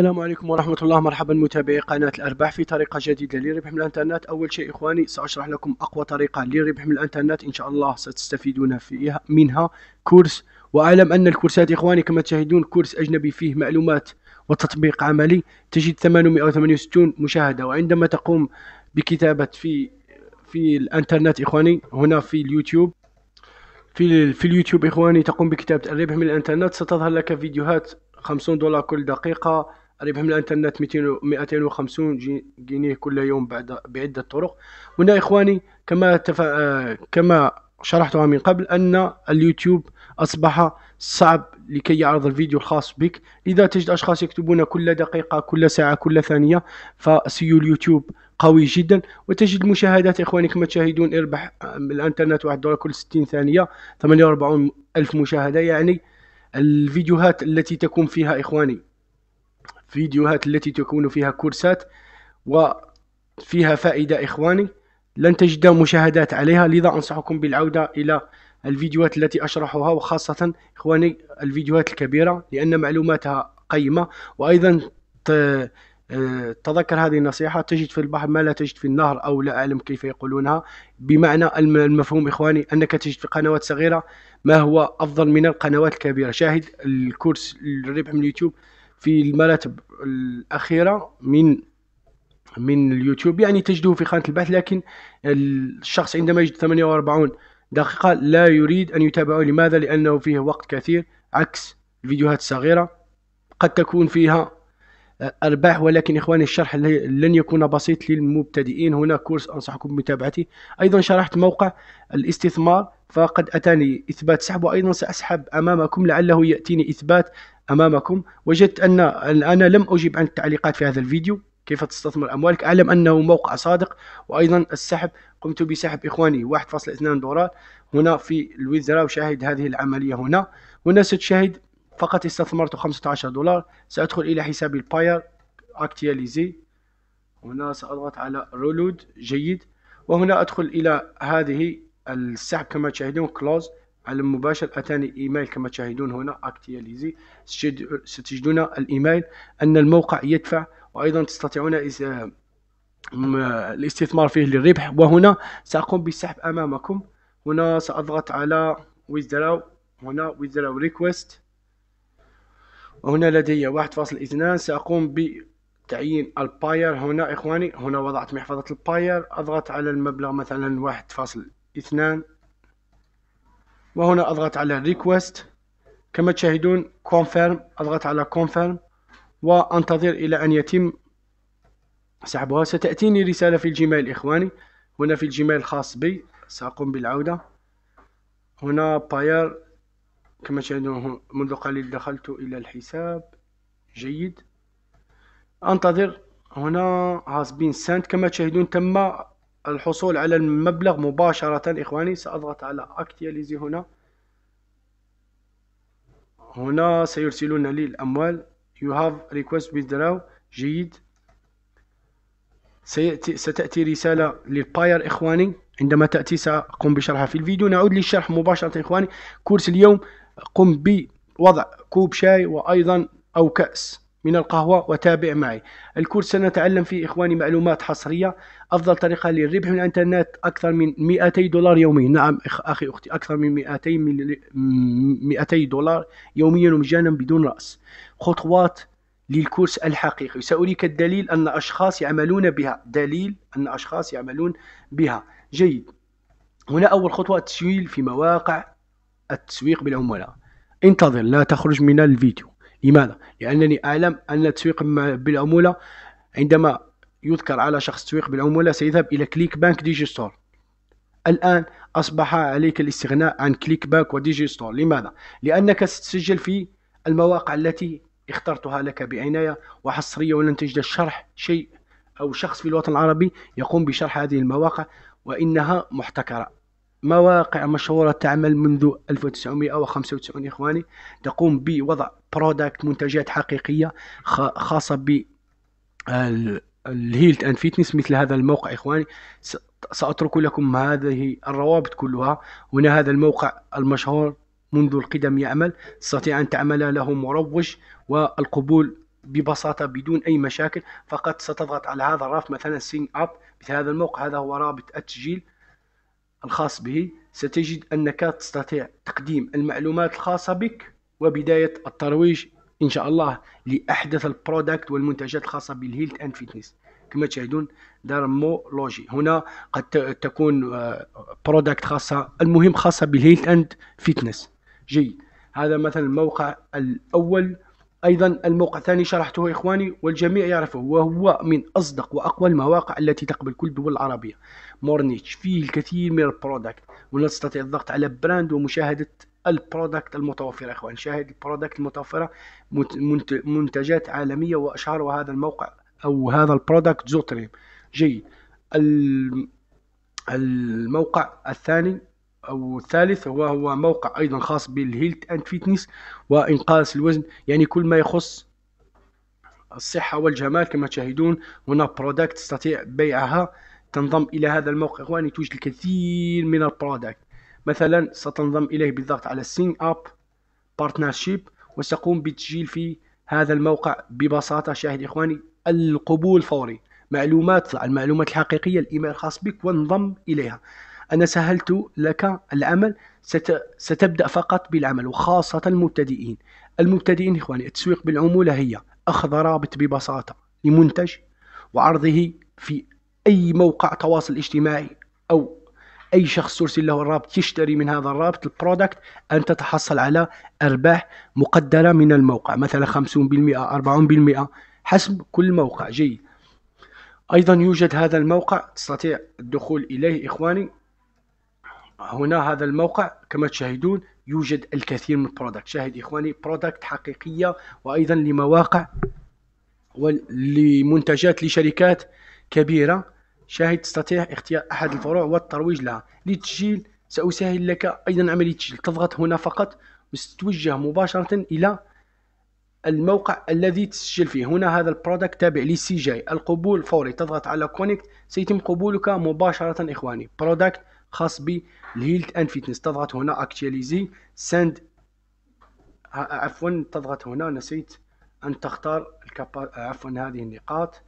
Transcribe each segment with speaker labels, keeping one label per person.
Speaker 1: السلام عليكم ورحمة الله مرحبا متابعي قناة الأرباح في طريقة جديدة للربح من الإنترنت أول شيء إخواني سأشرح لكم أقوى طريقة للربح من الإنترنت إن شاء الله ستستفيدون فيها منها كورس وأعلم أن الكورسات إخواني كما تشاهدون كورس أجنبي فيه معلومات وتطبيق عملي تجد 868 مشاهدة وعندما تقوم بكتابة في في الإنترنت إخواني هنا في اليوتيوب في في اليوتيوب إخواني تقوم بكتابة الربح من الإنترنت ستظهر لك فيديوهات 50 دولار كل دقيقة ربحهم الانترنت 250 جنيه كل يوم بعد بعده طرق هنا اخواني كما تف... آه، كما شرحتها من قبل ان اليوتيوب اصبح صعب لكي يعرض الفيديو الخاص بك لذا تجد اشخاص يكتبون كل دقيقه كل ساعه كل ثانيه فسيو اليوتيوب قوي جدا وتجد مشاهدات اخواني كما تشاهدون اربح آه، الانترنت واحد دولار كل 60 ثانيه 48 الف مشاهده يعني الفيديوهات التي تكون فيها اخواني فيديوهات التي تكون فيها كورسات وفيها فائدة إخواني لن تجد مشاهدات عليها لذا أنصحكم بالعودة إلى الفيديوهات التي أشرحها وخاصة إخواني الفيديوهات الكبيرة لأن معلوماتها قيمة وأيضا تذكر هذه النصيحة تجد في البحر ما لا تجد في النهر أو لا أعلم كيف يقولونها بمعنى المفهوم إخواني أنك تجد في قنوات صغيرة ما هو أفضل من القنوات الكبيرة شاهد الكورس الربح من اليوتيوب في المراتب الاخيره من من اليوتيوب يعني تجده في خانه البحث لكن الشخص عندما يجد 48 دقيقه لا يريد ان يتابعه لماذا لانه فيه وقت كثير عكس الفيديوهات الصغيره قد تكون فيها ارباح ولكن اخواني الشرح لن يكون بسيط للمبتدئين هنا كورس انصحكم بمتابعته ايضا شرحت موقع الاستثمار فقد اتاني اثبات سحب وايضا ساسحب امامكم لعله ياتيني اثبات امامكم وجدت ان انا لم اجب عن التعليقات في هذا الفيديو كيف تستثمر اموالك اعلم انه موقع صادق وايضا السحب قمت بسحب اخواني 1.2 دولار هنا في الوزراء وشاهد هذه العمليه هنا هنا ستشاهد فقط استثمرت 15 دولار سادخل الى حسابي الباير اكتياليزي هنا ساضغط على رولود جيد وهنا ادخل الى هذه السحب كما تشاهدون كلوز على المباشر أتاني إيميل كما تشاهدون هنا أكتياليزي ستجدون الإيميل أن الموقع يدفع وأيضا تستطيعون الاستثمار فيه للربح وهنا سأقوم بالسحب أمامكم هنا سأضغط على ويزدراو هنا ويزدراو ريكوست وهنا لدي 1.2 سأقوم بتعيين الباير هنا إخواني هنا وضعت محفظة الباير أضغط على المبلغ مثلا 1.2 وهنا أضغط على ريكوست كما تشاهدون كونفيرم أضغط على كونفيرم وأنتظر إلى أن يتم سحبها ستأتيني رسالة في الجيميل إخواني هنا في الجيميل الخاص بي سأقوم بالعودة هنا باير كما تشاهدون منذ قليل دخلت إلى الحساب جيد أنتظر هنا has been sent كما تشاهدون تم الحصول على المبلغ مباشرة إخواني سأضغط على أكتياليزي هنا هنا سيرسلون لي الأموال you have request withdraw جيد سيأتي ستأتي رسالة للباير إخواني عندما تأتي سأقوم بشرحها في الفيديو نعود للشرح مباشرة إخواني كورس اليوم قم بوضع كوب شاي وأيضا أو كأس من القهوة وتابع معي الكورس سنتعلم فيه إخواني معلومات حصرية افضل طريقه للربح من الانترنت اكثر من 200 دولار يوميا نعم اخي اختي اكثر من 200 200 دولار يوميا ومجانا بدون راس خطوات للكورس الحقيقي سأريك الدليل أن أشخاص يعملون بها دليل أن أشخاص يعملون بها جيد هنا أول خطوة التسجيل في مواقع التسويق بالعمولة انتظر لا تخرج من الفيديو لماذا؟ لأنني أعلم أن التسويق بالعمولة عندما يذكر على شخص تسويق بالعمولة سيذهب إلى كليك بانك ديجي ستور الآن أصبح عليك الاستغناء عن كليك بانك وديجي ستور لماذا؟ لأنك ستسجل في المواقع التي اخترتها لك بعناية وحصرية ولن تجد الشرح شيء أو شخص في الوطن العربي يقوم بشرح هذه المواقع وإنها محتكرة مواقع مشهورة تعمل منذ 1995 إخواني تقوم بوضع برودكت منتجات حقيقية خاصة ب الهيلت اند فيتنس مثل هذا الموقع اخواني ساترك لكم هذه الروابط كلها هنا هذا الموقع المشهور منذ القدم يعمل تستطيع ان تعمل له مروج والقبول ببساطه بدون اي مشاكل فقط ستضغط على هذا الرف مثلا سين اب مثل هذا الموقع هذا هو رابط التسجيل الخاص به ستجد انك تستطيع تقديم المعلومات الخاصه بك وبدايه الترويج ان شاء الله لاحدث البرودكت والمنتجات الخاصه بالهيلث اند فيتنس كما تشاهدون لوجي هنا قد تكون برودكت آه، خاصه المهم خاصه بالهيلث اند فيتنس جيد هذا مثلا الموقع الاول أيضا الموقع الثاني شرحته إخواني والجميع يعرفه وهو من أصدق وأقوى المواقع التي تقبل كل الدول العربية مورنيتش فيه الكثير من البرودكت ونستطيع الضغط على براند ومشاهدة البرودكت المتوفرة إخوان نشاهد البرودكت المتوفرة منتجات عالمية وأشهر وهذا الموقع أو هذا البرودكت زوتريم جيد الموقع الثاني او الثالث هو هو موقع ايضا خاص بالهيلت اند فيتنس وانقاص الوزن يعني كل ما يخص الصحه والجمال كما تشاهدون هنا برودكت تستطيع بيعها تنضم الى هذا الموقع اخواني يعني توجد الكثير من البرودكت مثلا ستنضم اليه بالضغط على سين اب بارتنرشيب وستقوم بالتسجيل في هذا الموقع ببساطه شاهد اخواني القبول فوري معلومات المعلومات الحقيقيه الايميل الخاص بك وانضم اليها أنا سهلت لك العمل ست... ستبدأ فقط بالعمل وخاصة المبتدئين المبتدئين إخواني التسويق بالعمولة هي أخذ رابط ببساطة لمنتج وعرضه في أي موقع تواصل اجتماعي أو أي شخص ترسل له الرابط يشتري من هذا الرابط البرودكت أن تتحصل على أرباح مقدرة من الموقع مثلا 50% 40% حسب كل موقع جيد أيضا يوجد هذا الموقع تستطيع الدخول إليه إخواني هنا هذا الموقع كما تشاهدون يوجد الكثير من البرودكت شاهد إخواني برودكت حقيقية وأيضا لمواقع ولمنتجات لشركات كبيرة شاهد تستطيع اختيار أحد الفروع والترويج لها لتسجيل سأسهل لك أيضا عملية التسجيل تضغط هنا فقط وستوجه مباشرة إلى الموقع الذي تسجل فيه هنا هذا البرودكت تابع للسي جي القبول فوري تضغط على كونكت سيتم قبولك مباشرة إخواني برودكت خاص بالهيلت اند فيتنس تضغط هنا اكتياليزي سند عفوا تضغط هنا نسيت ان تختار الكابا عفوا هذه النقاط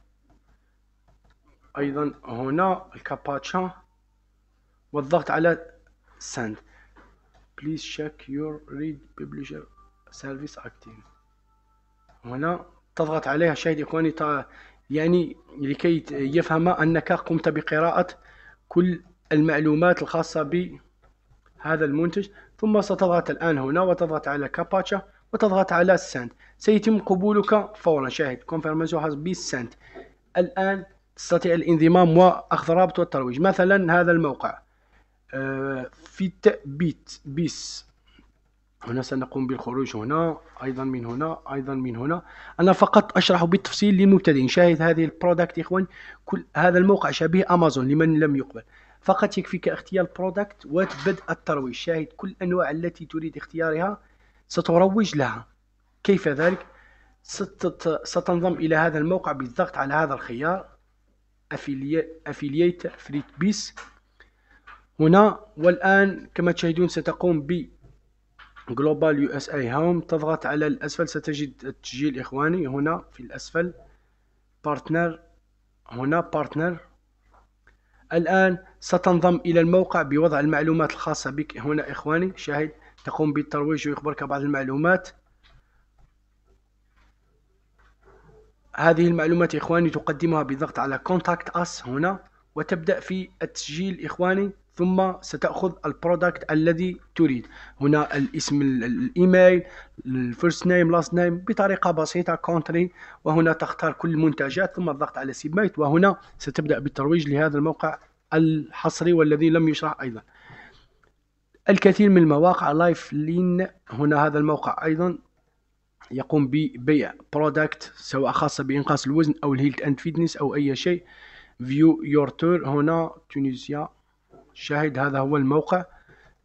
Speaker 1: ايضا هنا الكاباتشا والضغط على سند بليز تشيك يور ريد ببلشر سيرفيس اكتيف هنا تضغط عليها شاهد اخواني يعني لكي يفهم انك قمت بقراءه كل المعلومات الخاصة بهذا المنتج ثم ستضغط الآن هنا وتضغط على كاباتشا وتضغط على سنت سيتم قبولك فورا شاهد كونفيرماسيون هاز بي سنت الآن تستطيع الانضمام وأخذ رابط والترويج مثلا هذا الموقع آه، فيت بيت بيس هنا سنقوم بالخروج هنا ايضا من هنا ايضا من هنا انا فقط اشرح بالتفصيل للمبتدئين شاهد هذه البرودكت اخوان كل هذا الموقع شبيه امازون لمن لم يقبل فقط يكفيك اختيار البرودكت وتبدا الترويج شاهد كل الأنواع التي تريد اختيارها ستروج لها كيف ذلك؟ ستنضم إلى هذا الموقع بالضغط على هذا الخيار افيليت فريت بيس هنا والآن كما تشاهدون ستقوم ب جلوبال يو اس اي هوم تضغط على الأسفل ستجد التسجيل إخواني هنا في الأسفل بارتنر هنا بارتنر الآن ستنضم إلى الموقع بوضع المعلومات الخاصة بك هنا إخواني شاهد تقوم بالترويج ويخبرك بعض المعلومات هذه المعلومات إخواني تقدمها بالضغط على Contact Us هنا وتبدأ في التسجيل إخواني ثم ستأخذ البرودكت الذي تريد هنا الاسم الايميل الفيرست نيم لاست نيم بطريقة بسيطة كونتري وهنا تختار كل المنتجات ثم الضغط على سيبميت وهنا ستبدأ بالترويج لهذا الموقع الحصري والذي لم يشرح أيضا الكثير من المواقع لايف لين هنا هذا الموقع أيضا يقوم ببيع برودكت سواء خاصة بإنقاص الوزن أو الهيلت أند فيتنس أو أي شيء فيو يور تور هنا تونسيا شاهد هذا هو الموقع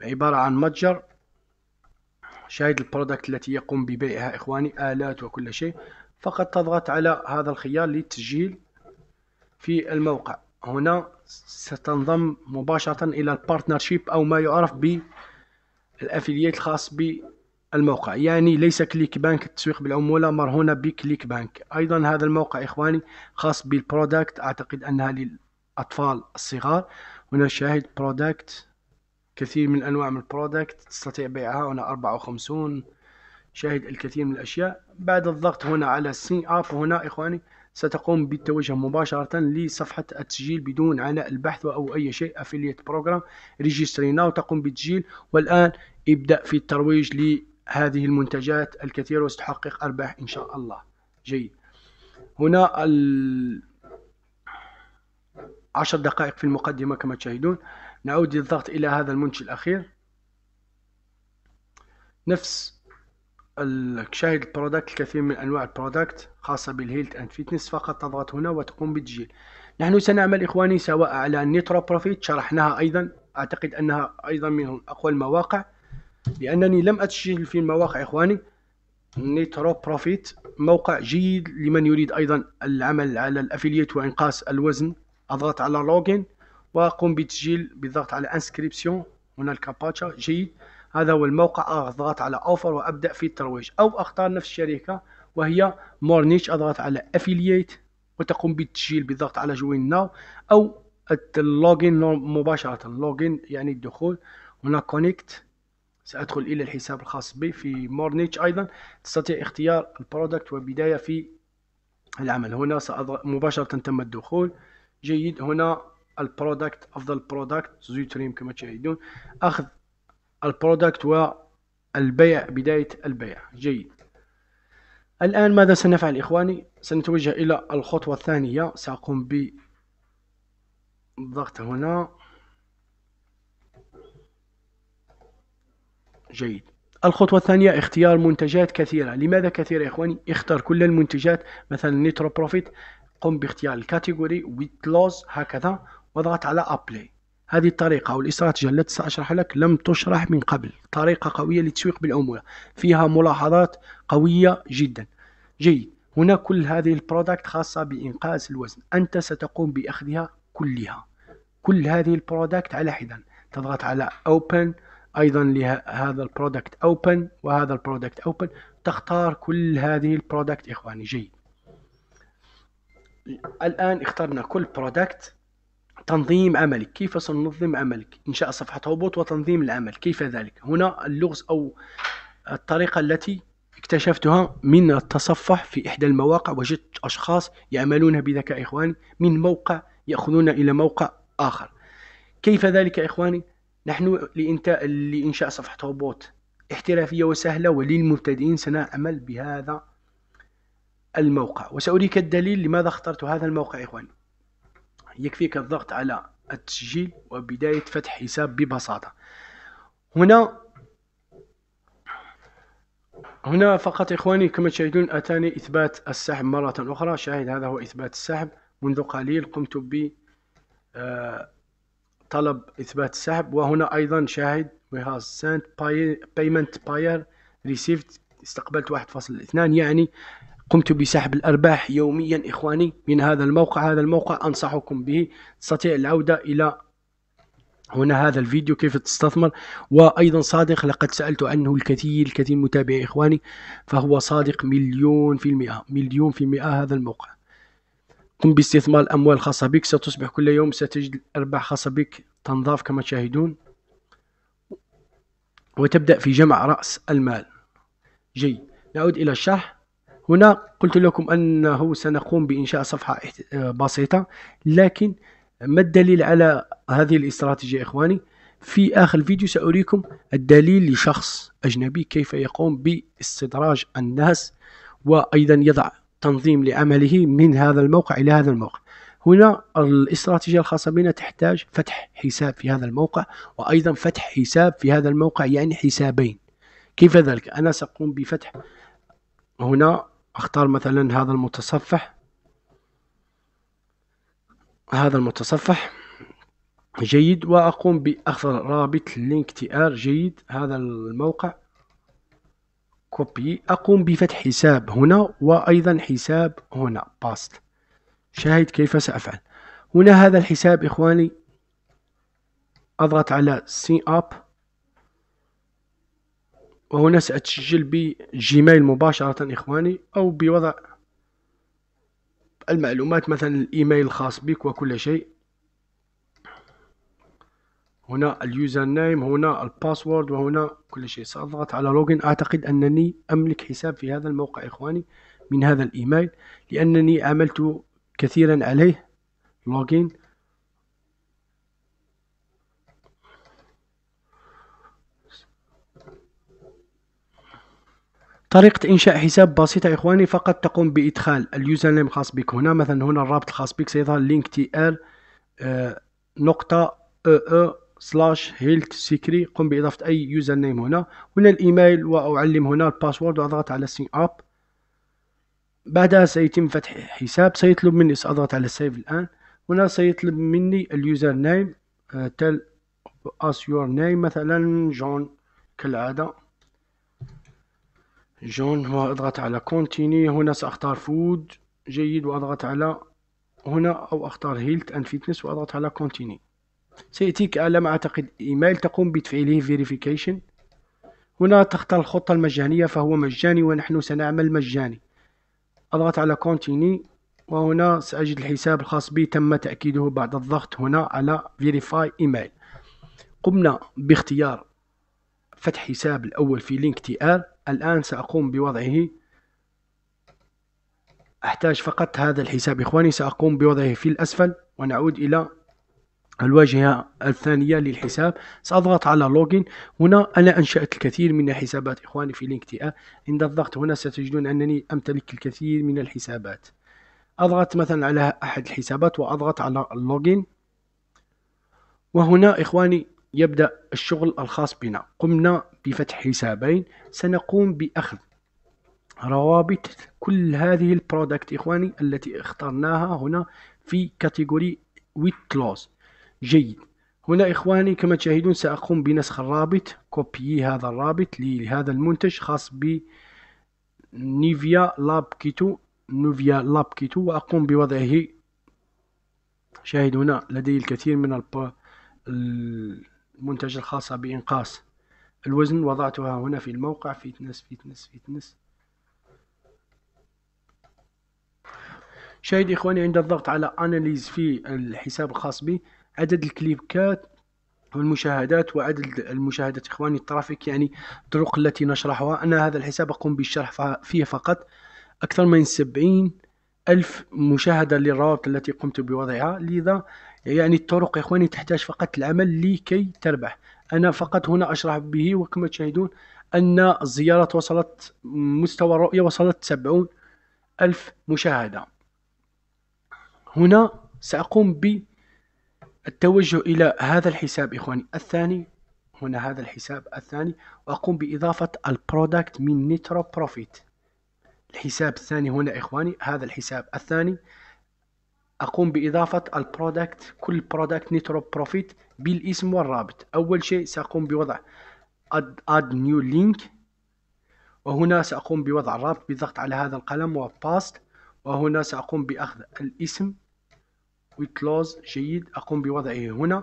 Speaker 1: عبارة عن متجر شاهد البرودكت التي يقوم ببيعها إخواني آلات وكل شيء فقط تضغط على هذا الخيار للتسجيل في الموقع هنا ستنضم مباشرة إلى البارتنرشيب أو ما يعرف بالأفليات الخاص بالموقع يعني ليس كليك بانك التسويق بالعمولة مرهونة بكليك بانك أيضا هذا الموقع إخواني خاص بالبرودكت أعتقد أنها للأطفال الصغار هنا شاهد برودكت كثير من انواع من البرودكت تستطيع بيعها هنا 54 شاهد الكثير من الاشياء بعد الضغط هنا على سين اب هنا اخواني ستقوم بالتوجه مباشرة لصفحة التسجيل بدون عناء البحث أو أي شيء أفليت بروجرام ريجسترينا وتقوم بالتسجيل والآن ابدأ في الترويج لهذه المنتجات الكثيرة وستحقق أرباح إن شاء الله جيد هنا ال... عشر دقائق في المقدمة كما تشاهدون نعود للضغط إلى هذا المنشئ الأخير نفس شاهد البرودكت الكثير من أنواع البرودكت خاصة بالهيلت أند فيتنس فقط تضغط هنا وتقوم بالتسجيل نحن سنعمل إخواني سواء على نيترو بروفيت شرحناها أيضا أعتقد أنها أيضا من أقوى المواقع لأنني لم أتسجل في المواقع إخواني نيترو بروفيت موقع جيد لمن يريد أيضا العمل على الأفليت وإنقاص الوزن اضغط على لوجن واقوم بتسجيل بالضغط على انسكريبسيون هنا الكاباتشا جيد هذا هو الموقع آه، اضغط على اوفر وابدا في الترويج او اختار نفس الشركه وهي مورنيش اضغط على افيليت وتقوم بالتسجيل بالضغط على جوين ناو او اللوجين مباشره لوجن يعني الدخول هنا كونكت سأدخل إلى الحساب الخاص بي في مورنيتش أيضا تستطيع اختيار البرودكت وبداية في العمل هنا مباشرة تم الدخول جيد هنا البرودكت افضل برودكت زيتريم كما تشاهدون اخذ البرودكت والبيع بدايه البيع جيد الان ماذا سنفعل اخواني سنتوجه الى الخطوه الثانيه ساقوم بالضغط هنا جيد الخطوة الثانية اختيار منتجات كثيرة لماذا كثيرة إخواني؟ اختار كل المنتجات مثلا نيترو بروفيت قم باختيار الكاتيجوري ويت لوز هكذا واضغط على ابلاي هذه الطريقة أو الاستراتيجية التي سأشرح لك لم تشرح من قبل طريقة قوية للتسويق بالعمولة فيها ملاحظات قوية جدا جيد هنا كل هذه البرودكت خاصة بإنقاص الوزن أنت ستقوم بأخذها كلها كل هذه البرودكت على حدا تضغط على اوبن أيضا لهذا البرودكت اوبن وهذا البرودكت اوبن تختار كل هذه البرودكت إخواني جيد الان اخترنا كل برودكت تنظيم عملك كيف سننظم عملك إنشاء صفحة هبوط وتنظيم العمل كيف ذلك هنا اللغز أو الطريقة التي اكتشفتها من التصفح في إحدى المواقع وجدت أشخاص يعملون بذكاء إخواني من موقع يأخذون إلى موقع آخر كيف ذلك إخواني نحن لإنشاء صفحة هبوط احترافية وسهلة وللمبتدئين سنعمل بهذا الموقع وسأريك الدليل لماذا اخترت هذا الموقع يا إخوان يكفيك الضغط على التسجيل وبداية فتح حساب ببساطة هنا هنا فقط إخواني كما تشاهدون أتاني إثبات السحب مرة أخرى شاهد هذا هو إثبات السحب منذ قليل قمت ب آه، طلب إثبات السحب وهنا أيضا شاهد we have sent payment buyer received استقبلت 1.2 يعني قمت بسحب الأرباح يوميا إخواني من هذا الموقع هذا الموقع أنصحكم به تستطيع العودة إلى هنا هذا الفيديو كيف تستثمر وأيضا صادق لقد سألت عنه الكثير الكثير متابعي إخواني فهو صادق مليون في المئة مليون في المئة هذا الموقع قم باستثمار الأموال الخاصة بك ستصبح كل يوم ستجد الأرباح خاصة بك تنضاف كما تشاهدون وتبدأ في جمع رأس المال جيد نعود إلى الشرح هنا قلت لكم أنه سنقوم بإنشاء صفحة آه، بسيطة لكن ما الدليل على هذه الاستراتيجية إخواني في آخر الفيديو سأريكم الدليل لشخص أجنبي كيف يقوم باستدراج الناس وأيضا يضع تنظيم لعمله من هذا الموقع إلى هذا الموقع هنا الاستراتيجية الخاصة بنا تحتاج فتح حساب في هذا الموقع وأيضا فتح حساب في هذا الموقع يعني حسابين كيف ذلك؟ أنا سأقوم بفتح هنا اختار مثلا هذا المتصفح هذا المتصفح جيد واقوم باخذ رابط لينك تي ار جيد هذا الموقع كوبي اقوم بفتح حساب هنا وايضا حساب هنا باست شاهد كيف سافعل هنا هذا الحساب اخواني اضغط على سي اب وهنا سأتسجل بجيميل مباشرة إخواني أو بوضع المعلومات مثلا الإيميل الخاص بك وكل شيء هنا اليوزر نيم هنا الباسورد وهنا كل شيء سأضغط على لوجن أعتقد أنني أملك حساب في هذا الموقع إخواني من هذا الإيميل لأنني عملت كثيرا عليه لوجن طريقة إنشاء حساب بسيطة إخواني فقط تقوم بإدخال اليوزر نيم الخاص بك هنا مثلا هنا الرابط الخاص بك سيظهر لينك تي ال آه، نقطة او او سلاش هيلت سيكري قم بإضافة أي يوزر نيم هنا هنا الإيميل وأعلم هنا الباسورد وأضغط على سين أب بعدها سيتم فتح حساب سيطلب مني سأضغط على سيف الآن هنا سيطلب مني اليوزر نيم تل اس يور نيم مثلا جون كالعادة جون هو اضغط على كونتيني هنا سأختار فود جيد واضغط على هنا او اختار هيلت اند فيتنس واضغط على كونتيني سيأتيك على اعتقد ايميل تقوم بتفعيله فيريفيكيشن هنا تختار الخطة المجانية فهو مجاني ونحن سنعمل مجاني اضغط على كونتيني وهنا سأجد الحساب الخاص بي تم تأكيده بعد الضغط هنا على فيريفاي ايميل قمنا باختيار فتح حساب الأول في لينك تي ار الآن سأقوم بوضعه أحتاج فقط هذا الحساب إخواني سأقوم بوضعه في الأسفل ونعود إلى الواجهة الثانية للحساب سأضغط على لوجين هنا أنا أنشأت الكثير من الحسابات إخواني في لينكد إن عند الضغط هنا ستجدون أنني أمتلك الكثير من الحسابات أضغط مثلا على أحد الحسابات وأضغط على اللوجين وهنا إخواني يبدأ الشغل الخاص بنا قمنا بفتح حسابين سنقوم بأخذ روابط كل هذه البرودكت إخواني التي اخترناها هنا في كاتيجوري ويت لوز جيد هنا إخواني كما تشاهدون سأقوم بنسخ الرابط كوبي هذا الرابط لهذا المنتج خاص ب نيفيا لاب كيتو نوفيا لاب كيتو وأقوم بوضعه شاهد هنا لدي الكثير من الب... المنتجة الخاصة بإنقاص الوزن وضعتها هنا في الموقع فيتنس فيتنس فيتنس شاهد إخواني عند الضغط على أناليز في الحساب الخاص بي عدد الكليبكات والمشاهدات وعدد المشاهدات إخواني الترافيك يعني الطرق التي نشرحها أنا هذا الحساب أقوم بالشرح فيه فقط أكثر من سبعين ألف مشاهدة للروابط التي قمت بوضعها لذا يعني الطرق يا اخواني تحتاج فقط العمل لكي تربح انا فقط هنا اشرح به وكما تشاهدون ان الزيارات وصلت مستوى الرؤية وصلت سبعون ألف مشاهدة هنا سأقوم بالتوجه إلى هذا الحساب إخواني الثاني هنا هذا الحساب الثاني وأقوم بإضافة البرودكت من نيترو بروفيت الحساب الثاني هنا إخواني هذا الحساب الثاني اقوم باضافه البرودكت كل برودكت نيترو بروفيت بالاسم والرابط اول شيء ساقوم بوضع اد نيو لينك وهنا ساقوم بوضع الرابط بالضغط على هذا القلم وباست وهنا ساقوم باخذ الاسم وكلوز جيد اقوم بوضعه إيه هنا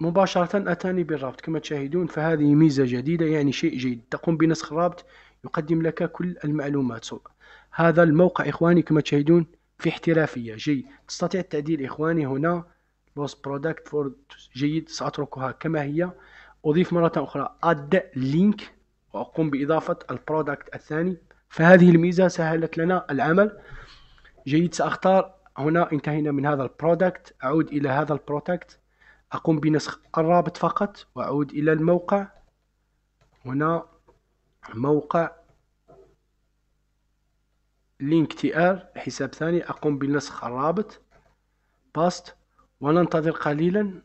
Speaker 1: مباشرة أتاني بالرابط كما تشاهدون فهذه ميزة جديدة يعني شيء جيد تقوم بنسخ الرابط يقدم لك كل المعلومات هذا الموقع إخواني كما تشاهدون في احترافية جيد تستطيع التعديل إخواني هنا لوس برودكت فور جيد سأتركها كما هي أضيف مرة أخرى أد لينك وأقوم بإضافة البرودكت الثاني فهذه الميزة سهلت لنا العمل جيد سأختار هنا انتهينا من هذا البرودكت أعود إلى هذا البرودكت أقوم بنسخ الرابط فقط وأعود إلى الموقع هنا موقع لينك تي ار حساب ثاني أقوم بنسخ الرابط باست وننتظر قليلا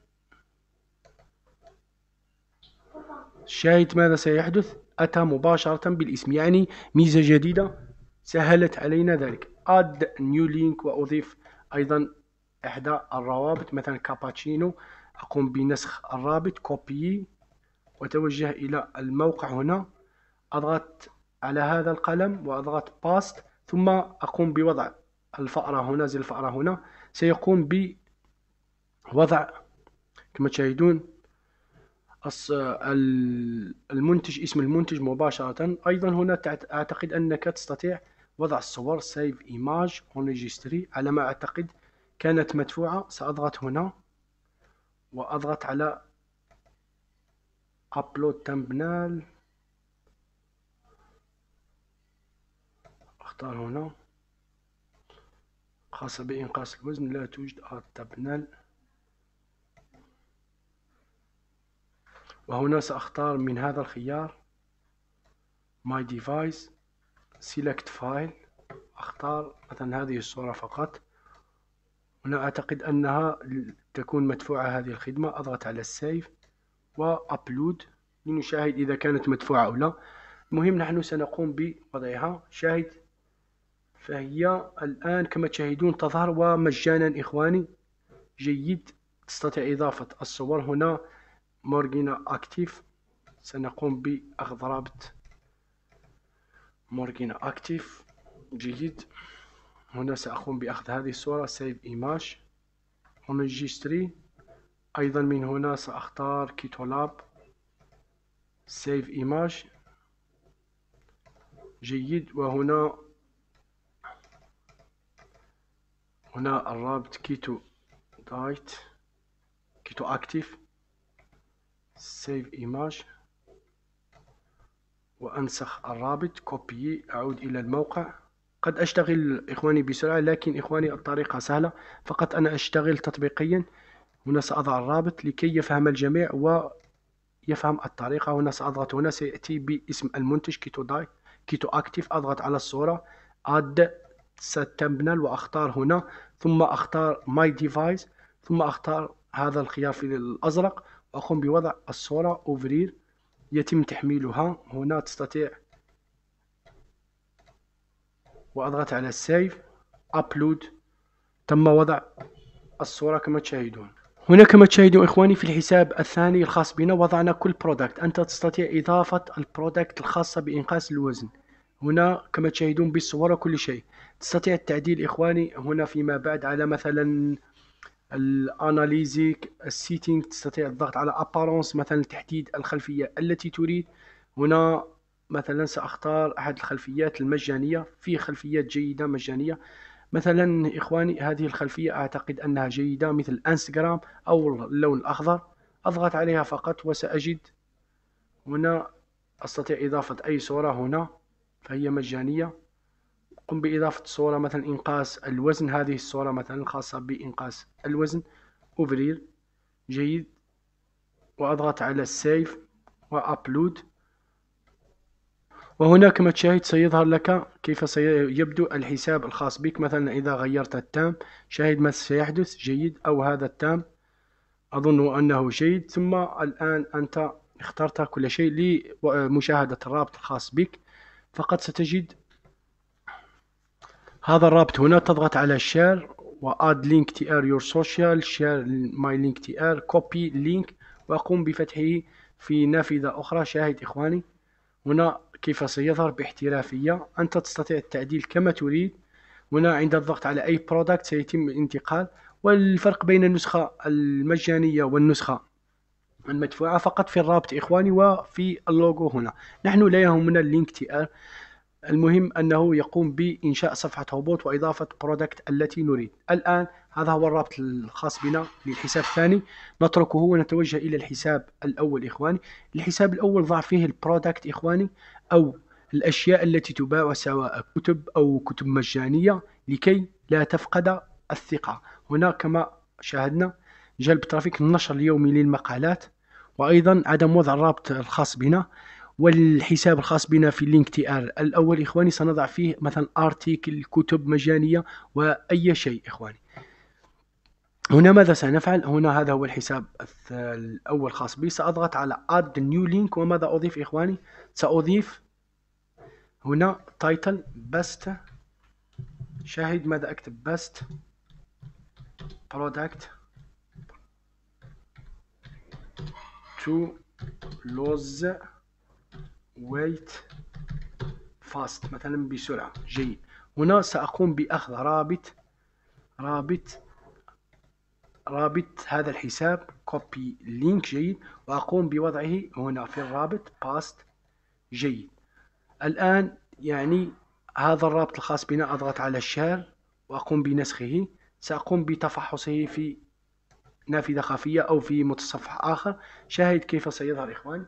Speaker 1: شاهد ماذا سيحدث أتى مباشرة بالاسم يعني ميزة جديدة سهلت علينا ذلك add new link وأضيف أيضا إحدى الروابط مثلا كاباتشينو أقوم بنسخ الرابط كوبي وأتوجه إلى الموقع هنا أضغط على هذا القلم وأضغط باست ثم أقوم بوضع الفأرة هنا زي الفأرة هنا سيقوم بوضع كما تشاهدون المنتج اسم المنتج مباشرة أيضا هنا أعتقد أنك تستطيع وضع الصور سيف ايماج اون ريجستري على ما أعتقد كانت مدفوعة سأضغط هنا وأضغط على أبلود تمبنال اختار هنا خاصة بإنقاص الوزن لا توجد التابنال وهنا سأختار من هذا الخيار My Device Select File أختار مثلا هذه الصورة فقط هنا أعتقد أنها تكون مدفوعة هذه الخدمة أضغط على السيف وأبلود لنشاهد إذا كانت مدفوعة أو لا المهم نحن سنقوم بوضعها شاهد فهي الآن كما تشاهدون تظهر ومجانا إخواني جيد تستطيع إضافة الصور هنا مورجينا أكتيف سنقوم بأخذ رابط مورجينا أكتيف جيد هنا سأقوم بأخذ هذه الصورة سيف إيماج ونجستري أيضا من هنا سأختار كيتولاب سيف إيماج جيد وهنا هنا الرابط كيتو دايت كيتو اكتيف سيف ايماج وانسخ الرابط كوبي اعود الى الموقع قد اشتغل اخواني بسرعه لكن اخواني الطريقه سهله فقط انا اشتغل تطبيقيا هنا ساضع الرابط لكي يفهم الجميع ويفهم الطريقه هنا ساضغط هنا سياتي باسم المنتج كيتو دايت كيتو اكتيف اضغط على الصوره اد ستمبنل واختار هنا ثم اختار ماي ديفايس ثم اختار هذا الخيار في الازرق واقوم بوضع الصورة اوفرير يتم تحميلها هنا تستطيع واضغط على سيف ابلود تم وضع الصورة كما تشاهدون هنا كما تشاهدون إخواني في الحساب الثاني الخاص بنا وضعنا كل برودكت أنت تستطيع إضافة البرودكت الخاصة بإنقاص الوزن هنا كما تشاهدون بالصورة كل شيء تستطيع التعديل إخواني هنا فيما بعد على مثلا الاناليزيك السيتينغ تستطيع الضغط على ابارونس مثلا تحديد الخلفيه التي تريد هنا مثلا ساختار احد الخلفيات المجانيه في خلفيات جيده مجانيه مثلا اخواني هذه الخلفيه اعتقد انها جيده مثل انستغرام او اللون الاخضر اضغط عليها فقط وساجد هنا استطيع اضافه اي صوره هنا فهي مجانيه قم بإضافة صورة مثلا إنقاص الوزن هذه الصورة مثلا الخاصة بإنقاص الوزن أوفرير جيد وأضغط على السيف وأبلود وهنا كما تشاهد سيظهر لك كيف سيبدو الحساب الخاص بك مثلا إذا غيرت التام شاهد ما سيحدث جيد أو هذا التام أظن أنه جيد ثم الآن أنت اخترت كل شيء لمشاهدة الرابط الخاص بك فقط ستجد هذا الرابط هنا تضغط على شير واد لينك تي ار يور سوشيال شير ماي لينك تي ار كوبي لينك واقوم بفتحه في نافذة اخرى شاهد اخواني هنا كيف سيظهر باحترافية انت تستطيع التعديل كما تريد هنا عند الضغط على اي برودكت سيتم الانتقال والفرق بين النسخة المجانية والنسخة المدفوعة فقط في الرابط إخواني وفي اللوجو هنا نحن لا يهمنا اللينك تي ار المهم انه يقوم بانشاء صفحه هبوط واضافه برودكت التي نريد الان هذا هو الرابط الخاص بنا للحساب الثاني نتركه ونتوجه الى الحساب الاول اخواني الحساب الاول ضع فيه البرودكت اخواني او الاشياء التي تباع سواء كتب او كتب مجانيه لكي لا تفقد الثقه هنا كما شاهدنا جلب ترافيك النشر اليومي للمقالات وايضا عدم وضع الرابط الخاص بنا والحساب الخاص بنا في لينك تي ار الاول اخواني سنضع فيه مثلا ارتيكل كتب مجانيه واي شيء اخواني هنا ماذا سنفعل هنا هذا هو الحساب الاول خاص بي ساضغط على اد نيو لينك وماذا اضيف اخواني ساضيف هنا تايتل بست شاهد ماذا اكتب بست برودكت تو لوز wait fast مثلا بسرعة جيد هنا سأقوم بأخذ رابط رابط رابط هذا الحساب copy link جيد وأقوم بوضعه هنا في الرابط past جيد الآن يعني هذا الرابط الخاص بنا أضغط على الشير وأقوم بنسخه سأقوم بتفحصه في نافذة خفية أو في متصفح آخر شاهد كيف سيظهر إخواني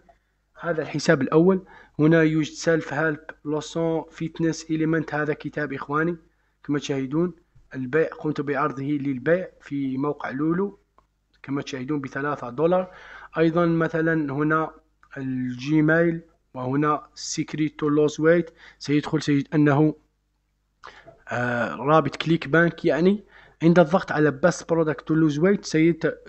Speaker 1: هذا الحساب الأول هنا يوجد سيلف هيلب لوسون فيتنس إليمنت هذا كتاب إخواني كما تشاهدون البيع قمت بعرضه للبيع في موقع لولو كما تشاهدون بثلاثة دولار أيضا مثلا هنا الجيميل وهنا سيكريت تو لوز ويت سيدخل سيجد أنه آه رابط كليك بانك يعني عند الضغط على بس برودكت لوز ويت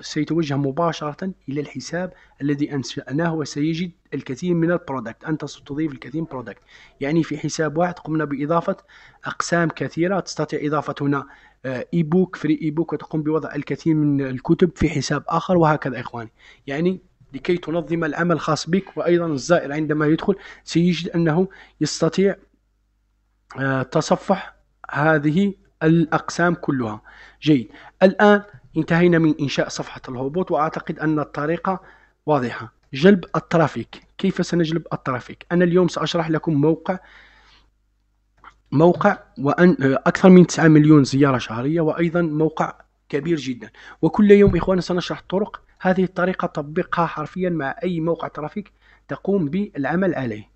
Speaker 1: سيتوجه مباشرة إلى الحساب الذي أنشأناه وسيجد الكثير من البرودكت أنت ستضيف الكثير من البرودكت يعني في حساب واحد قمنا بإضافة أقسام كثيرة تستطيع إضافة هنا إي بوك فري إي بوك وتقوم بوضع الكثير من الكتب في حساب آخر وهكذا إخواني يعني لكي تنظم العمل الخاص بك وأيضا الزائر عندما يدخل سيجد أنه يستطيع آه، تصفح هذه الأقسام كلها جيد الآن انتهينا من إنشاء صفحة الهبوط وأعتقد أن الطريقة واضحة جلب الترافيك كيف سنجلب الترافيك أنا اليوم سأشرح لكم موقع موقع وأن أكثر من 9 مليون زيارة شهرية وأيضا موقع كبير جدا وكل يوم إخوانا سنشرح طرق هذه الطريقة طبقها حرفيا مع أي موقع ترافيك تقوم بالعمل عليه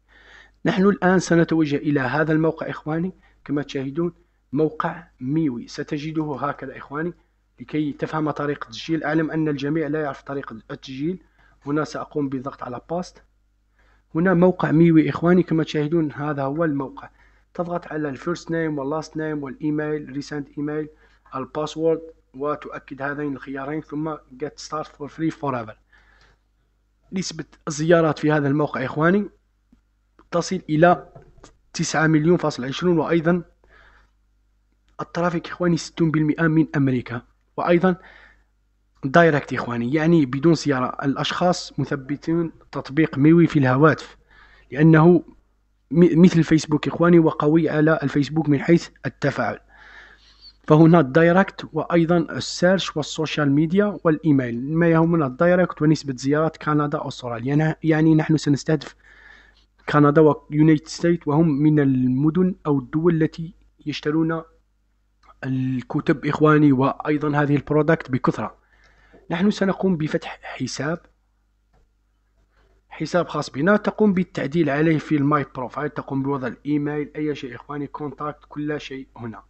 Speaker 1: نحن الآن سنتوجه إلى هذا الموقع إخواني كما تشاهدون موقع ميوي ستجده هكذا إخواني لكي تفهم طريقة التسجيل أعلم أن الجميع لا يعرف طريقة التسجيل هنا سأقوم بالضغط على باست هنا موقع ميوي إخواني كما تشاهدون هذا هو الموقع تضغط على الفيرست نيم واللاست نيم والإيميل ريسنت إيميل الباسورد وتؤكد هذين الخيارين ثم get start for free forever نسبة الزيارات في هذا الموقع إخواني تصل إلى 9 مليون فاصل عشرون وأيضا الترافيك إخواني 60% من أمريكا وأيضا دايركت إخواني يعني بدون سيارة الأشخاص مثبتون تطبيق ميوي في الهواتف لأنه مثل فيسبوك إخواني وقوي على الفيسبوك من حيث التفاعل فهنا الدايركت وأيضا السيرش والسوشيال ميديا والإيميل ما يهمنا الدايركت ونسبة زيارات كندا أستراليا يعني نحن سنستهدف كندا ويونايتد ستيت وهم من المدن أو الدول التي يشترون الكتب إخواني وأيضا هذه البرودكت بكثرة نحن سنقوم بفتح حساب حساب خاص بنا تقوم بالتعديل عليه في الماي بروفايل تقوم بوضع الايميل اي شيء اخواني كونتاكت كل شيء هنا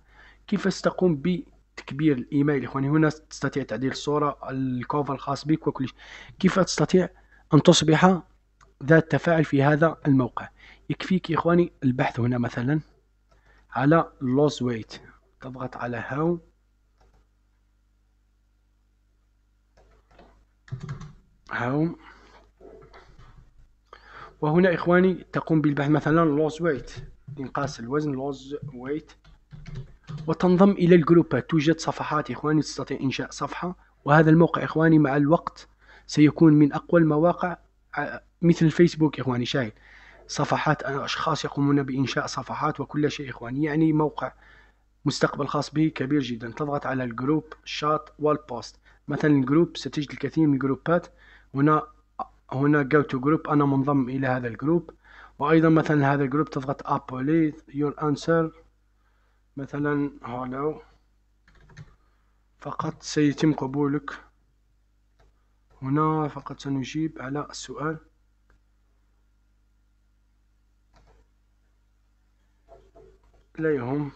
Speaker 1: كيف ستقوم بتكبير الايميل اخواني هنا تستطيع تعديل الصوره الكوفر الخاص بك وكل شيء كيف تستطيع ان تصبح ذات تفاعل في هذا الموقع يكفيك اخواني البحث هنا مثلا على لوز ويت تضغط على هاو هاو وهنا إخواني تقوم بالبحث مثلا لوز ويت إنقاص الوزن لوز ويت وتنضم إلى الجروبات توجد صفحات إخواني تستطيع إنشاء صفحة وهذا الموقع إخواني مع الوقت سيكون من أقوى المواقع مثل الفيسبوك إخواني شاهد صفحات أشخاص يقومون بإنشاء صفحات وكل شيء إخواني يعني موقع مستقبل خاص به كبير جدا تضغط على الجروب شات والبوست مثلا الجروب ستجد الكثير من الجروبات هنا هنا جو تو جروب انا منضم الى هذا الجروب وايضا مثلا هذا الجروب تضغط ابولي يور انسر مثلا هولو فقط سيتم قبولك هنا فقط سنجيب على السؤال لا يهم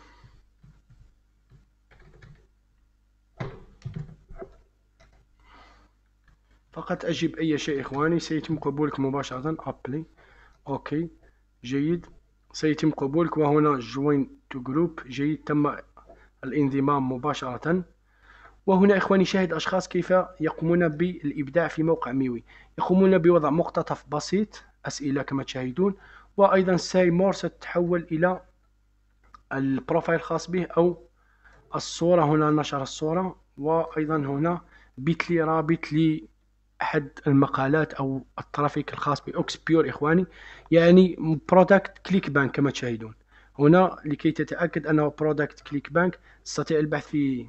Speaker 1: فقط أجب أي شيء إخواني سيتم قبولك مباشرة أبلي أوكي جيد سيتم قبولك وهنا جوين تو جروب جيد تم الانضمام مباشرة وهنا إخواني شاهد أشخاص كيف يقومون بالإبداع في موقع ميوي يقومون بوضع مقتطف بسيط أسئلة كما تشاهدون وأيضا ساي مور ستتحول إلى البروفايل الخاص به أو الصورة هنا نشر الصورة وأيضا هنا بيتلي رابط لي احد المقالات او الترافيك الخاص باوكس بيور اخواني يعني برودكت كليك بانك كما تشاهدون هنا لكي تتاكد انه برودكت كليك بانك تستطيع البحث في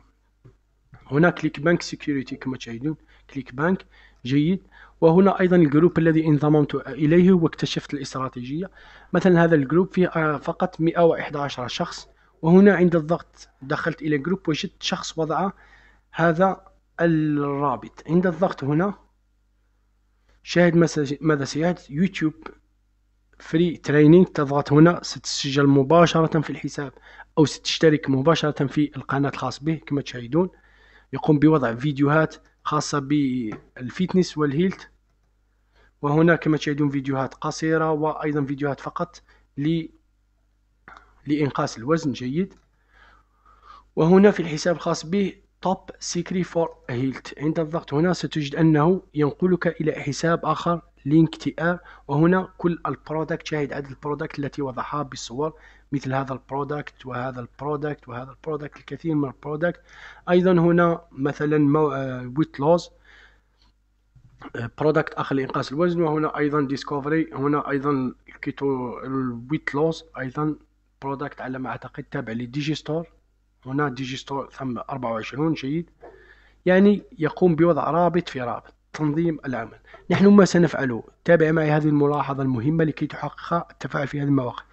Speaker 1: هنا كليك بانك سيكيورتي كما تشاهدون كليك بانك جيد وهنا ايضا الجروب الذي انضممت اليه واكتشفت الاستراتيجيه مثلا هذا الجروب فيه آه، فقط 111 شخص وهنا عند الضغط دخلت الى جروب وجدت شخص وضع هذا الرابط عند الضغط هنا شاهد ماذا سيحدث يوتيوب فري تريننج تضغط هنا ستسجل مباشرة في الحساب أو ستشترك مباشرة في القناة الخاص به كما تشاهدون يقوم بوضع فيديوهات خاصة بالفيتنس والهيلت وهنا كما تشاهدون فيديوهات قصيرة وأيضا فيديوهات فقط ل... لإنقاص الوزن جيد وهنا في الحساب الخاص به توب سيكري فور هيلت عند الضغط هنا ستجد أنه ينقلك إلى حساب آخر لينك تي ار وهنا كل البرودكت شاهد عدد البرودكت التي وضعها بالصور مثل هذا البرودكت وهذا البرودكت وهذا البرودكت الكثير من البرودكت أيضا هنا مثلا ويت لوز آه، آه، برودكت اخر لانقاص الوزن وهنا ايضا ديسكوفري هنا ايضا الكيتو الويت لوز ايضا برودكت على ما اعتقد تابع ستور هنا ديجي ستور ثم 24 جيد يعني يقوم بوضع رابط في رابط تنظيم العمل نحن ما سنفعله تابع معي هذه الملاحظة المهمة لكي تحقق التفاعل في هذه المواقع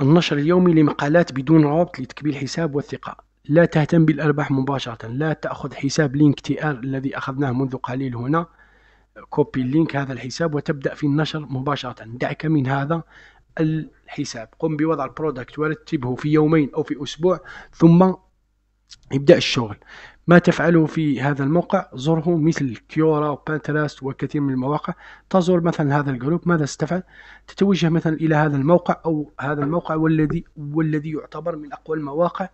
Speaker 1: النشر اليومي لمقالات بدون رابط لتكبيل حساب والثقة لا تهتم بالأرباح مباشرة لا تأخذ حساب لينك تي ار الذي أخذناه منذ قليل هنا كوبي اللينك هذا الحساب وتبدأ في النشر مباشرة دعك من هذا الحساب قم بوضع البرودكت ورتبه في يومين أو في أسبوع ثم ابدأ الشغل ما تفعله في هذا الموقع زره مثل كيورا وبانتراست وكثير من المواقع تزور مثلا هذا الجروب ماذا ستفعل تتوجه مثلا إلى هذا الموقع أو هذا الموقع والذي والذي يعتبر من أقوى المواقع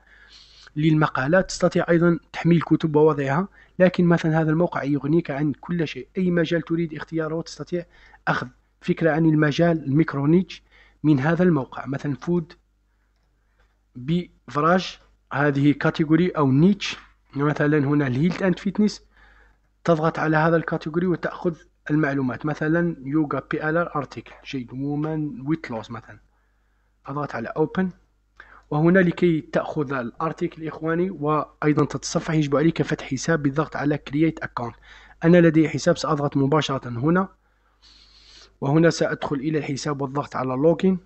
Speaker 1: للمقالات تستطيع أيضا تحميل كتب ووضعها لكن مثلا هذا الموقع يغنيك عن كل شيء أي مجال تريد اختياره تستطيع أخذ فكرة عن المجال الميكرونيتش من هذا الموقع مثلا فود بفراج هذه كاتيجوري أو نيتش مثلا هنا الهيلت أند فيتنس تضغط على هذا الكاتيجوري وتأخذ المعلومات مثلا يوغا بي ال ار ارتكل جيد وومن ويت لوس مثلا اضغط على اوبن وهنا لكي تاخذ الارتكل اخواني وايضا تتصفح يجب عليك فتح حساب بالضغط على كرييت اكونت انا لدي حساب ساضغط مباشره هنا وهنا سأدخل إلى الحساب والضغط على لوجين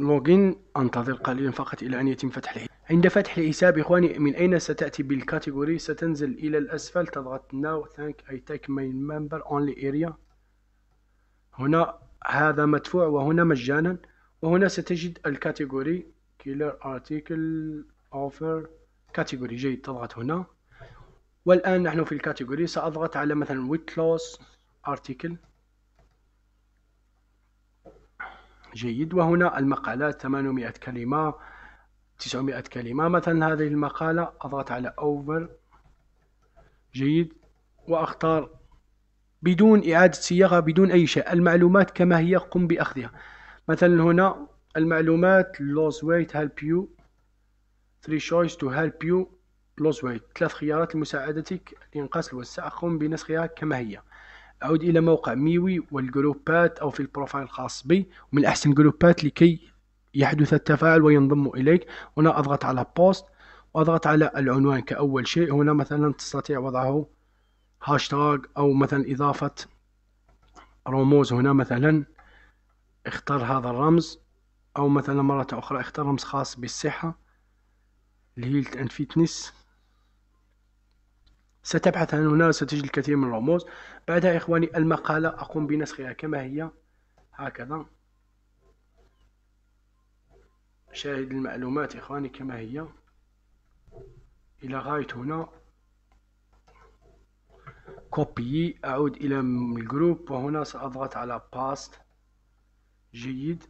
Speaker 1: لوجين أنتظر قليلا فقط إلى أن يتم فتح الحساب عند فتح الحساب إخواني من أين ستأتي بالكاتيجوري ستنزل إلى الأسفل تضغط ناو ثانك أي take my ممبر أونلي إريا هنا هذا مدفوع وهنا مجانا وهنا ستجد الكاتيجوري كيلر ارتيكل اوفر كاتيجوري جيد تضغط هنا والآن نحن في الكاتيجوري سأضغط على مثلا ويت loss article جيد وهنا المقالات 800 كلمة 900 كلمة مثلا هذه المقالة أضغط على over جيد وأختار بدون إعادة صياغة بدون أي شيء المعلومات كما هي قم بأخذها مثلا هنا المعلومات lose weight help you three choice to help you بلوس وايت ثلاث خيارات لمساعدتك لإنقاص الوسع قم بنسخها كما هي أعود إلى موقع ميوي والجروبات أو في البروفايل الخاص بي ومن أحسن جروبات لكي يحدث التفاعل وينضم إليك هنا أضغط على بوست وأضغط على العنوان كأول شيء هنا مثلا تستطيع وضعه هاشتاغ أو مثلا إضافة رموز هنا مثلا اختر هذا الرمز أو مثلا مرة أخرى اختر رمز خاص بالصحة الهيلت أند فيتنس ستبحث عن هنا ستجد الكثير من الرموز بعدها إخواني المقالة أقوم بنسخها كما هي هكذا شاهد المعلومات إخواني كما هي إلى غاية هنا كوبي أعود إلى الجروب وهنا سأضغط على باست جيد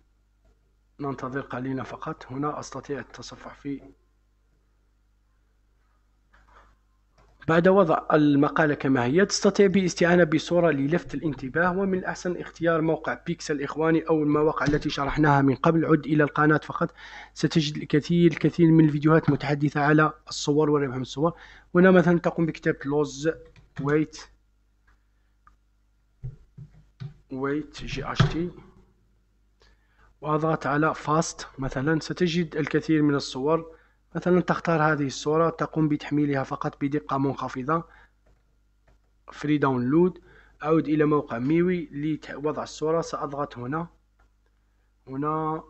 Speaker 1: ننتظر قليلا فقط هنا أستطيع التصفح في بعد وضع المقالة كما هي تستطيع بالاستعانة بصورة للفت الانتباه ومن الأحسن اختيار موقع بيكسل إخواني أو المواقع التي شرحناها من قبل عد إلى القناة فقط ستجد الكثير الكثير من الفيديوهات متحدثة على الصور والربح من الصور هنا مثلا تقوم بكتابة لوز ويت ويت جي اش تي واضغط على فاست مثلا ستجد الكثير من الصور مثلا تختار هذه الصورة تقوم بتحميلها فقط بدقة منخفضة فري داونلود أعود إلى موقع ميوي لوضع الصورة سأضغط هنا هنا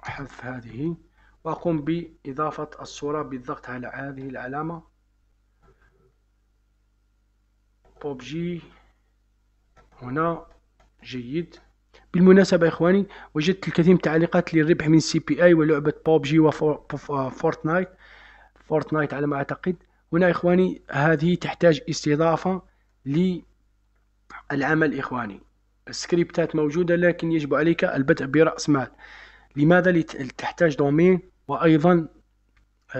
Speaker 1: حذف هذه وأقوم بإضافة الصورة بالضغط على هذه العلامة بوبجي هنا جيد بالمناسبة إخواني وجدت الكثير من التعليقات للربح من سي بي آي ولعبة بوبجي وفورتنايت فورتنايت على ما أعتقد هنا إخواني هذه تحتاج استضافة للعمل إخواني السكريبتات موجودة لكن يجب عليك البدء برأس مال لماذا تحتاج دومين وأيضا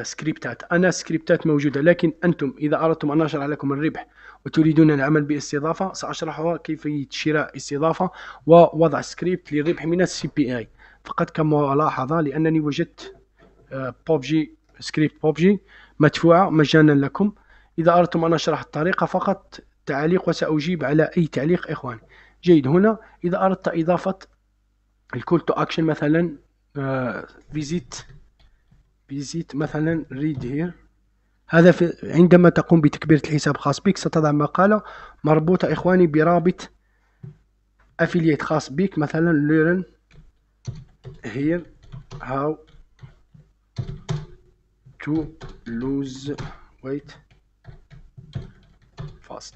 Speaker 1: سكريبتات أنا سكريبتات موجودة لكن أنتم إذا أردتم أن أشرح لكم الربح وتريدون العمل باستضافة ساشرحها كيفية شراء استضافة ووضع سكريبت للربح من السي بي اي فقط كملاحظة لأنني وجدت بوبجي آه، سكريبت بوبجي مدفوعة مجانا لكم إذا أردتم أن أشرح الطريقة فقط تعليق وسأجيب على أي تعليق إخواني جيد هنا إذا أردت إضافة الكول تو أكشن مثلا فيزيت آه، فيزيت مثلا ريد هير هذا في عندما تقوم بتكبيرة الحساب خاص بك ستضع مقالة مربوطة إخواني برابط أفليت خاص بك مثلا learn here how to lose weight fast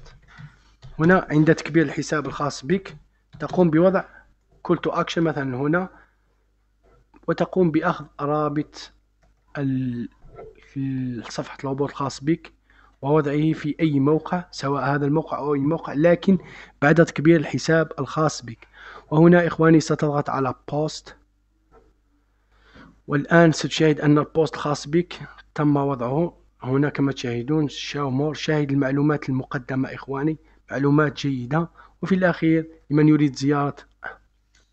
Speaker 1: هنا عند تكبير الحساب الخاص بك تقوم بوضع call to action مثلا هنا وتقوم بأخذ رابط في صفحة العبور الخاص بك ووضعه في أي موقع سواء هذا الموقع أو أي موقع لكن بعد تكبير الحساب الخاص بك وهنا إخواني ستضغط على بوست والآن ستشاهد أن البوست الخاص بك تم وضعه هنا كما تشاهدون شاو مور شاهد المعلومات المقدمة إخواني معلومات جيدة وفي الأخير لمن يريد زيارة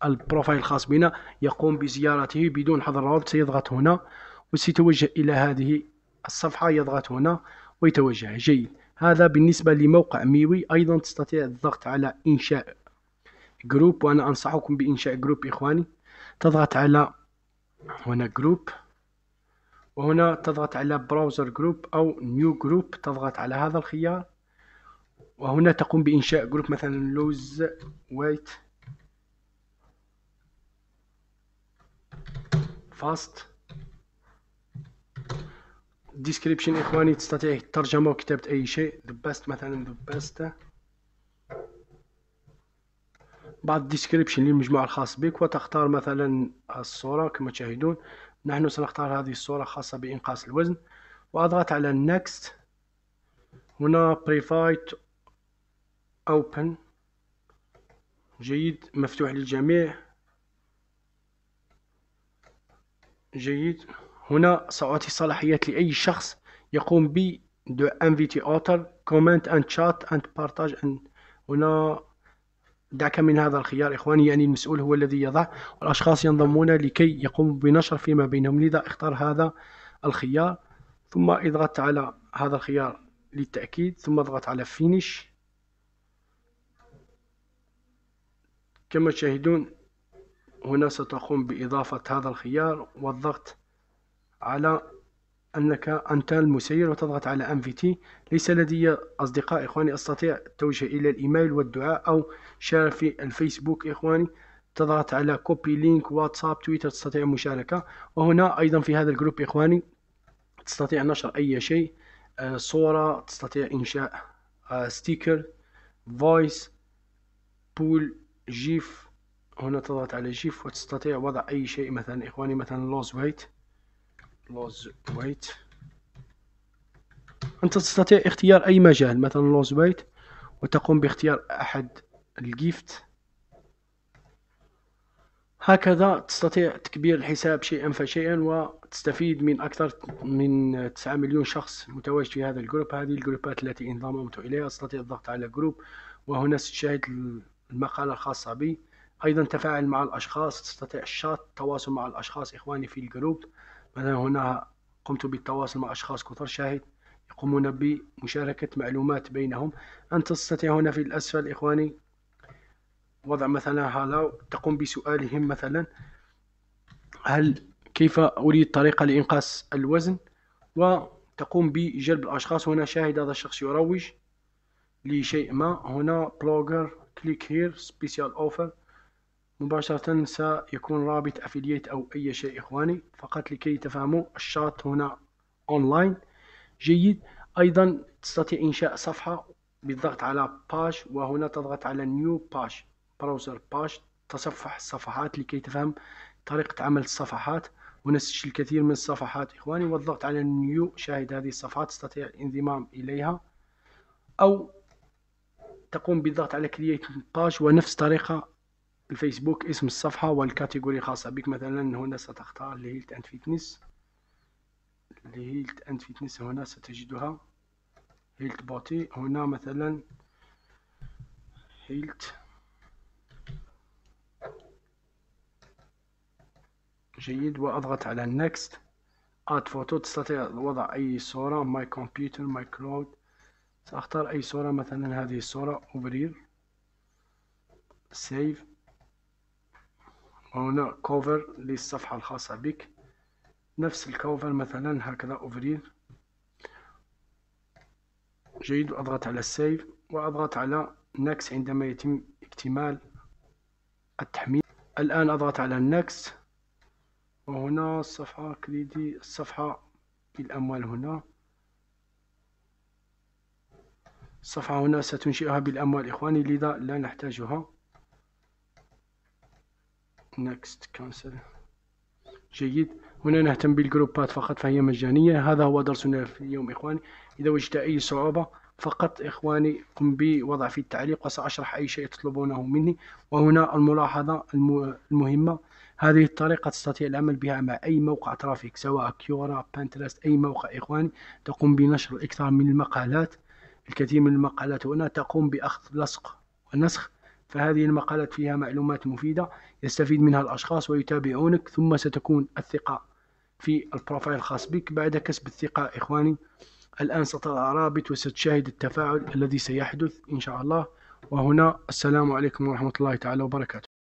Speaker 1: البروفايل الخاص بنا يقوم بزيارته بدون حظر روابط سيضغط هنا وسيتوجه إلى هذه الصفحة يضغط هنا ويتوجه جيد هذا بالنسبة لموقع ميوي أيضا تستطيع الضغط على إنشاء جروب وأنا أنصحكم بإنشاء جروب إخواني تضغط على هنا جروب وهنا تضغط على براوزر جروب أو نيو جروب تضغط على هذا الخيار وهنا تقوم بإنشاء جروب مثلا لوز وايت فاست ديسكريبشن اخواني تستطيع الترجمه وكتابه اي شيء دبست مثلا دبست بعض الديسكريبشن للمجموع الخاص بك وتختار مثلا الصوره كما تشاهدون نحن سنختار هذه الصوره خاصه بانقاص الوزن واضغط على next هنا بريفايت open جيد مفتوح للجميع جيد هنا سأعطي صلاحيات لأي شخص يقوم ب دو انفيتي اوتر كومنت اند شات اند بارتاج هنا دعك من هذا الخيار إخواني يعني المسؤول هو الذي يضع والأشخاص ينضمون لكي يقوموا بنشر فيما بينهم لذا اختار هذا الخيار ثم اضغط على هذا الخيار للتأكيد ثم اضغط على فينيش كما تشاهدون هنا ستقوم بإضافة هذا الخيار والضغط على أنك أنت المسير وتضغط على أم في تي ليس لدي أصدقاء إخواني أستطيع التوجه إلى الإيميل والدعاء أو شارك في الفيسبوك إخواني تضغط على كوبي لينك واتساب تويتر تستطيع المشاركة وهنا أيضا في هذا الجروب إخواني تستطيع نشر أي شيء آه، صورة تستطيع إنشاء آه، ستيكر فويس بول جيف هنا تضغط على جيف وتستطيع وضع أي شيء مثلا إخواني مثلا لوز ويت لوز ويت أنت تستطيع اختيار أي مجال مثلا لوز ويت وتقوم باختيار أحد الجيفت هكذا تستطيع تكبير الحساب شيئا فشيئا وتستفيد من أكثر من 9 مليون شخص متواجد في هذا الجروب هذه الجروبات التي انضممت إليها تستطيع الضغط على جروب وهنا تشاهد المقالة الخاصة بي أيضا تفاعل مع الأشخاص تستطيع الشات التواصل مع الأشخاص إخواني في الجروب مثلا هنا قمت بالتواصل مع أشخاص كثر شاهد يقومون بمشاركة معلومات بينهم أنت تستطيع هنا في الأسفل إخواني وضع مثلا حالة تقوم بسؤالهم مثلا هل كيف أريد طريقة لإنقاص الوزن وتقوم بجلب الأشخاص هنا شاهد هذا الشخص يروج لشيء ما هنا بلوجر كليك هير سبيسيال اوفر مباشرة سيكون رابط افيليت او اي شيء اخواني فقط لكي تفهموا الشات هنا اونلاين جيد ايضا تستطيع انشاء صفحة بالضغط على باش وهنا تضغط على نيو باش براوزر باش تصفح الصفحات لكي تفهم طريقة عمل الصفحات ونسج الكثير من الصفحات إخواني والضغط على نيو شاهد هذه الصفحات تستطيع الانضمام إليها أو تقوم بالضغط على كرييت باش ونفس طريقه الفيسبوك اسم الصفحة والكاتيجوري خاصة بك مثلا هنا ستختار لهيلت اند فيتنس لهيلت اند فيتنس هنا ستجدها هيلت بوتي هنا مثلا هيلت جيد واضغط على نكست اد فوتو تستطيع وضع اي صورة ماي كمبيوتر ماي كلاود ساختار اي صورة مثلا هذه الصورة ابرير سيف هنا كوفر للصفحة الخاصة بك نفس الكوفر مثلا هكذا أوفرير جيد اضغط على السيف وأضغط على نكس عندما يتم اكتمال التحميل الآن أضغط على نكس وهنا الصفحة كريدي الصفحة بالأموال هنا الصفحة هنا ستنشئها بالأموال إخواني لذا لا نحتاجها نكست كانسل جيد هنا نهتم بالجروبات فقط فهي مجانية هذا هو درسنا في اليوم إخواني إذا وجدت أي صعوبة فقط إخواني قم بوضع في التعليق وسأشرح أي شيء تطلبونه مني وهنا الملاحظة المهمة هذه الطريقة تستطيع العمل بها مع أي موقع ترافيك سواء كيورا بانترست أي موقع إخواني تقوم بنشر أكثر من المقالات الكثير من المقالات هنا تقوم بأخذ لصق ونسخ فهذه المقالات فيها معلومات مفيدة يستفيد منها الأشخاص ويتابعونك ثم ستكون الثقة في البروفايل الخاص بك بعد كسب الثقة إخواني الآن ستضع رابط وستشاهد التفاعل الذي سيحدث إن شاء الله وهنا السلام عليكم ورحمة الله تعالى وبركاته